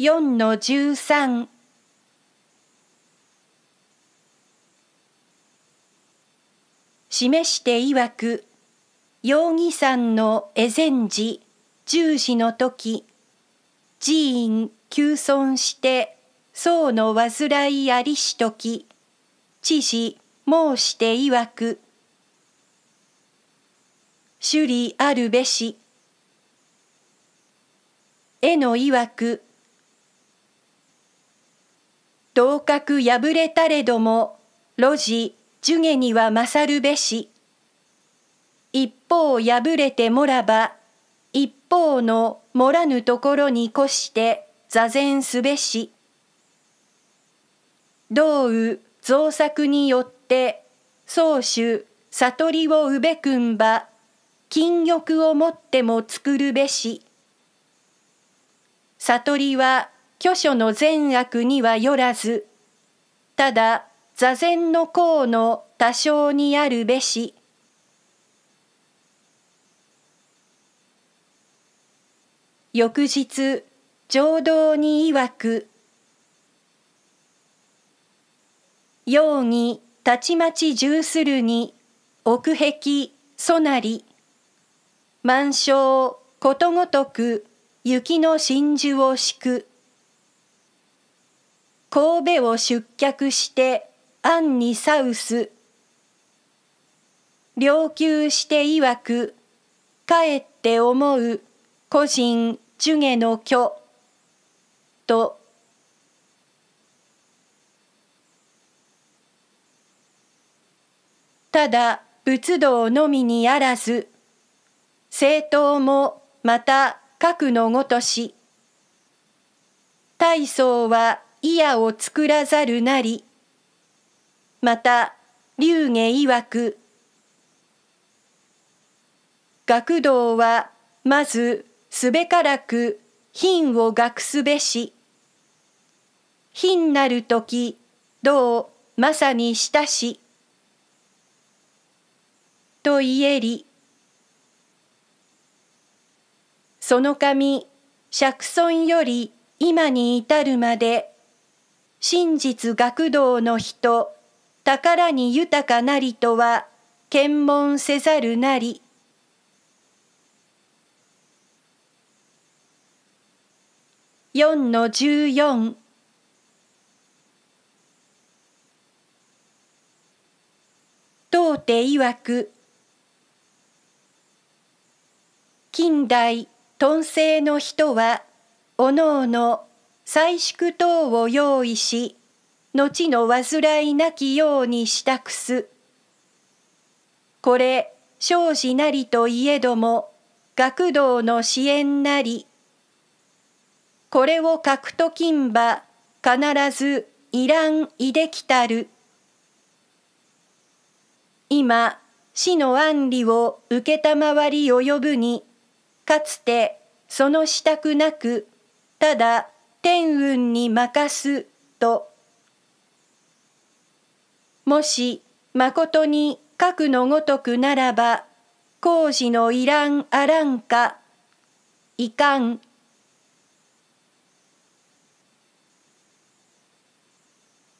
4の13示していわく容疑んの恵前寺十時の時寺院休村して僧の患いありし時知事申していわく首里あるべし絵のいわく頭角破れたれども路地樹下には勝るべし一方破れてもらば一方のもらぬところに越して座禅すべし道雨造作によって宗主悟りをうべくんば禁欲をもっても作るべし悟りは虚書の善悪にはよらずただ座禅の功の多少にあるべし翌日浄土に曰くようにたちまち重するに奥壁そなり満床ことごとく雪の真珠を敷く神戸を出脚してンにサウス領給して曰く帰って思う個人寿下の虚とただ仏道のみにあらず政党もまた核のごとし大層は祖谷を作らざるなりまた龍下曰く学童はまずすべからく品を学すべし品なる時道まさにしたしと言えりその紙釈尊より今に至るまで真実学道の人宝に豊かなりとは検問せざるなり4の14当ていわく近代遁世の人はおのおの祭縮等を用意し後の煩いなきようにしたくすこれ生死なりといえども学童の支援なりこれを書くときんば、必ずいらんいできたる今死の安理を承り及ぶにかつてそのしたくなくただ天運に任すともしまことに核のごとくならば工事のいらんあらんかいかん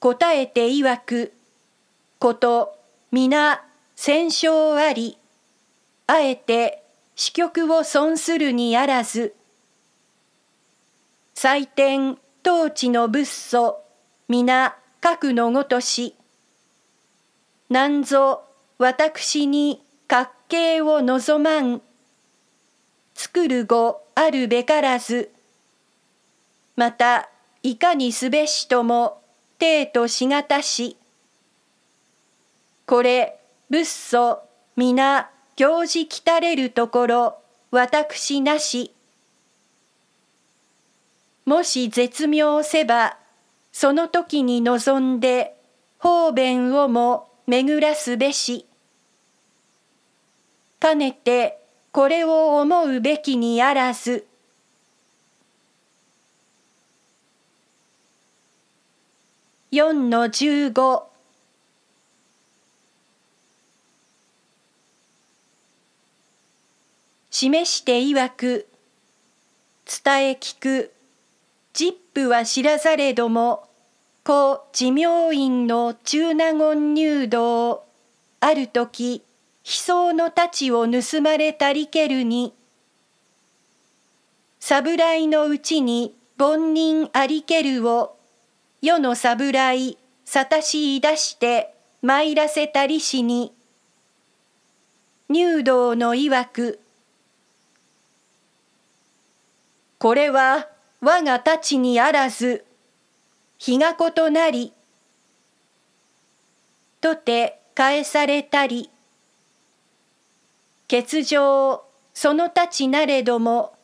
答えていわくこと皆戦勝ありあえて死局を損するにあらず祭典統治の仏祖皆核のごとしなんぞ私に格形を望まん作る語あるべからずまたいかにすべしとも帝としがたしこれ仏祖皆行事きたれるところ私なしもし絶妙せばその時に望んで方便をも巡らすべしかねてこれを思うべきにあらず4の15示していわく伝え聞くジップは知らされども故寺明院の中納言入道ある時悲壮の太刀を盗まれたりけるに侍のうちに凡人ありけるを世の侍さたしい出して参らせたりしに入道の曰くこれは我が太刀にあらず日が異なりとて返されたり欠場その太刀なれども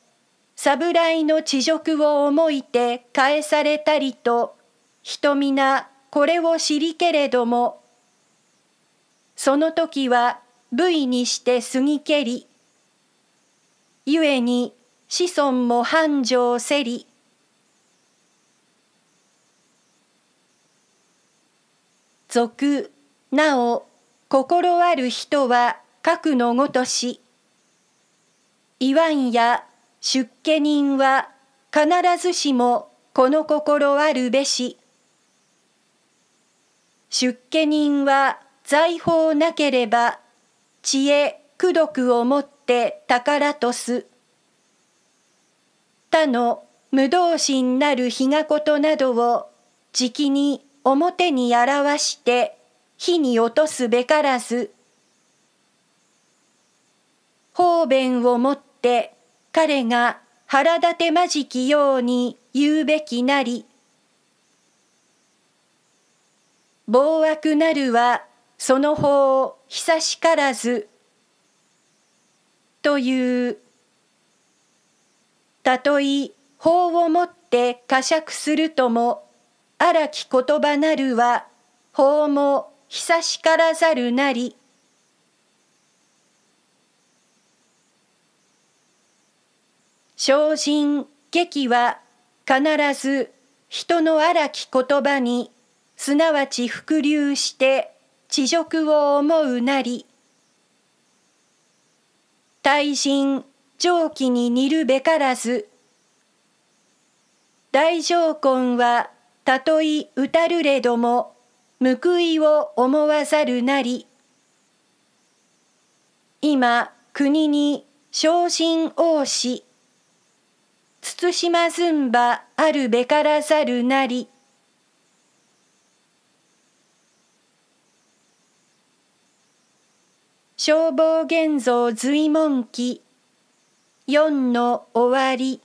侍の恥辱を思いて返されたりと人皆これを知りけれどもその時は部位にして過ぎけりゆえに子孫も繁盛せり俗なお心ある人は核のごとし言わんや出家人は必ずしもこの心あるべし出家人は財宝なければ知恵功徳をもって宝とす。他の無動心なる日がことなどをじきに表に表して火に落とすべからず方便をもって彼が腹立てまじきように言うべきなり暴悪なるはその方久しからずというたとえ法をもって呵責するとも荒き言葉なるは法も久しからざるなり精進劇は必ず人の荒き言葉にすなわち伏流して恥辱を思うなり対人蒸気に似るべからず大乗魂はたとえたるれども報いを思わざるなり今国に昇進王子慎まずんばあるべからざるなり消防現像随文記4の終わり